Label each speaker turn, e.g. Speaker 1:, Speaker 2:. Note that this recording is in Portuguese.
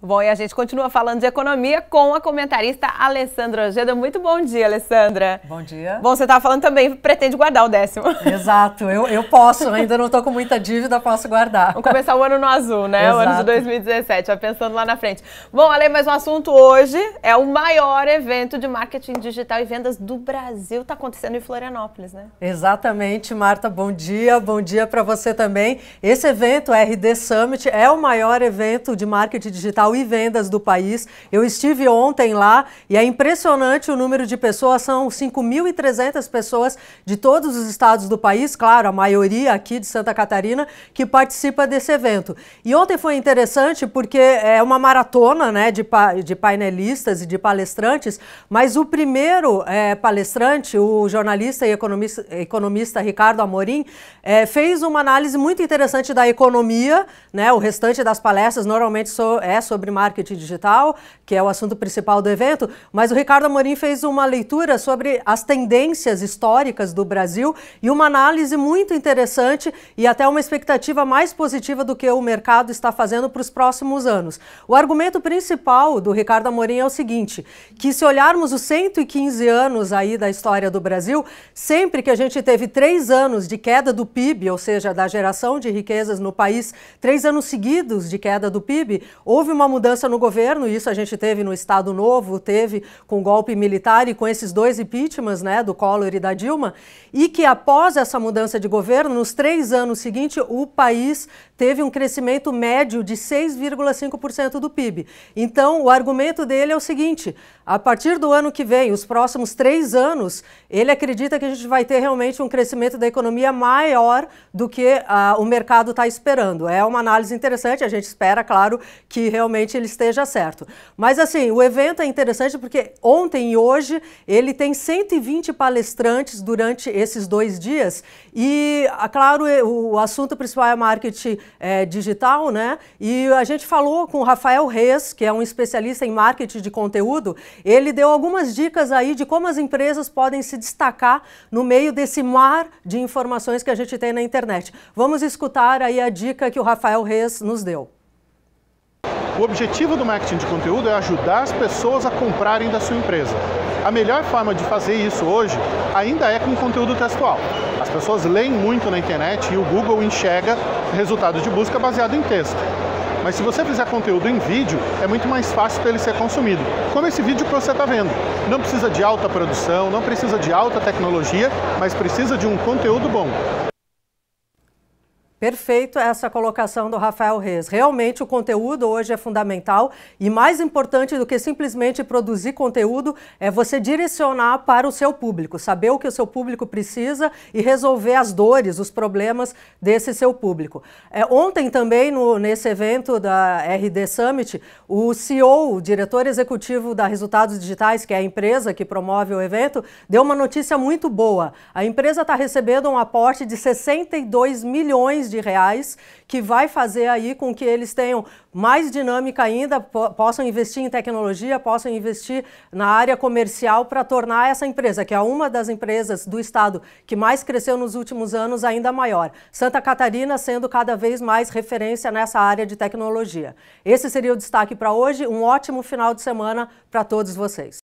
Speaker 1: Bom, e a gente continua falando de economia com a comentarista Alessandra Ojeda. Muito bom dia, Alessandra. Bom dia. Bom, você estava tá falando também, pretende guardar o décimo. Exato, eu, eu posso, ainda não estou com muita dívida, posso guardar. Vamos começar o ano no azul, né? Exato. O ano de 2017, já pensando lá na frente. Bom, Ale, mas o assunto hoje é o maior evento de marketing digital e vendas do Brasil. Está acontecendo em Florianópolis, né?
Speaker 2: Exatamente, Marta. Bom dia, bom dia para você também. Esse evento, RD Summit, é o maior evento de marketing digital Comercial e Vendas do país. Eu estive ontem lá e é impressionante o número de pessoas, são 5.300 pessoas de todos os estados do país, claro, a maioria aqui de Santa Catarina, que participa desse evento. E ontem foi interessante porque é uma maratona né, de, pa de painelistas e de palestrantes, mas o primeiro é, palestrante, o jornalista e economista, economista Ricardo Amorim, é, fez uma análise muito interessante da economia, né, o restante das palestras normalmente so é sobre sobre marketing digital, que é o assunto principal do evento, mas o Ricardo Amorim fez uma leitura sobre as tendências históricas do Brasil e uma análise muito interessante e até uma expectativa mais positiva do que o mercado está fazendo para os próximos anos. O argumento principal do Ricardo Amorim é o seguinte, que se olharmos os 115 anos aí da história do Brasil, sempre que a gente teve três anos de queda do PIB, ou seja, da geração de riquezas no país, três anos seguidos de queda do PIB, houve uma mudança no governo, isso a gente teve no Estado Novo, teve com o golpe militar e com esses dois impeachments, né, do Collor e da Dilma, e que após essa mudança de governo, nos três anos seguintes, o país teve um crescimento médio de 6,5% do PIB. Então, o argumento dele é o seguinte: a partir do ano que vem, os próximos três anos, ele acredita que a gente vai ter realmente um crescimento da economia maior do que ah, o mercado está esperando. É uma análise interessante, a gente espera, claro, que realmente ele esteja certo. Mas assim, o evento é interessante porque ontem e hoje ele tem 120 palestrantes durante esses dois dias e, ah, claro, o assunto principal é marketing é, digital, né? E a gente falou com o Rafael Reis, que é um especialista em marketing de conteúdo, ele deu algumas dicas aí de como as empresas podem se destacar no meio desse mar de informações que a gente tem na internet. Vamos escutar aí a dica que o Rafael Reis nos deu.
Speaker 3: O objetivo do marketing de conteúdo é ajudar as pessoas a comprarem da sua empresa. A melhor forma de fazer isso hoje ainda é com conteúdo textual. As pessoas leem muito na internet e o Google enxerga resultado de busca baseado em texto. Mas se você fizer conteúdo em vídeo, é muito mais fácil para ele ser consumido, como esse vídeo que você está vendo. Não precisa de alta produção, não precisa de alta tecnologia, mas precisa de um conteúdo bom.
Speaker 2: Perfeito essa colocação do Rafael Reis. Realmente o conteúdo hoje é fundamental e mais importante do que simplesmente produzir conteúdo é você direcionar para o seu público, saber o que o seu público precisa e resolver as dores, os problemas desse seu público. É, ontem também, no, nesse evento da RD Summit, o CEO, o diretor executivo da Resultados Digitais, que é a empresa que promove o evento, deu uma notícia muito boa. A empresa está recebendo um aporte de 62 milhões de reais, que vai fazer aí com que eles tenham mais dinâmica ainda, po possam investir em tecnologia, possam investir na área comercial para tornar essa empresa, que é uma das empresas do estado que mais cresceu nos últimos anos, ainda maior. Santa Catarina sendo cada vez mais referência nessa área de tecnologia. Esse seria o destaque para hoje. Um ótimo final de semana para todos vocês.